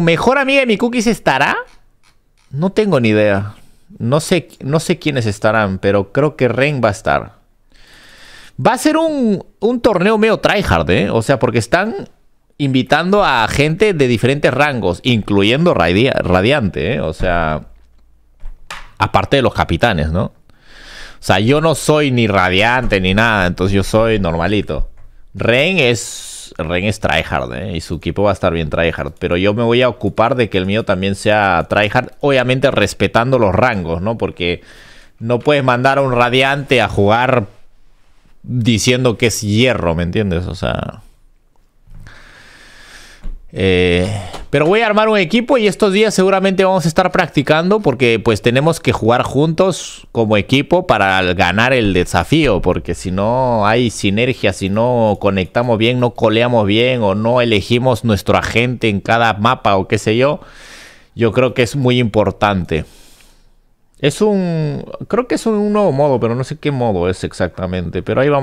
mejor amiga de mi cookies estará? No tengo ni idea. No sé, no sé quiénes estarán, pero creo que Ren va a estar. Va a ser un, torneo medio tryhard, ¿eh? O sea, porque están invitando a gente de diferentes rangos, incluyendo Radiante, ¿eh? O sea, aparte de los capitanes, ¿no? O sea, yo no soy ni Radiante ni nada, entonces yo soy normalito. Ren es Ren es tryhard, ¿eh? Y su equipo va a estar bien tryhard. Pero yo me voy a ocupar de que el mío también sea tryhard, obviamente respetando los rangos, ¿no? Porque no puedes mandar a un radiante a jugar diciendo que es hierro, ¿me entiendes? O sea... Eh, pero voy a armar un equipo y estos días seguramente vamos a estar practicando porque pues tenemos que jugar juntos como equipo para ganar el desafío. Porque si no hay sinergia, si no conectamos bien, no coleamos bien o no elegimos nuestro agente en cada mapa o qué sé yo, yo creo que es muy importante. Es un... Creo que es un nuevo modo, pero no sé qué modo es exactamente. Pero ahí vamos.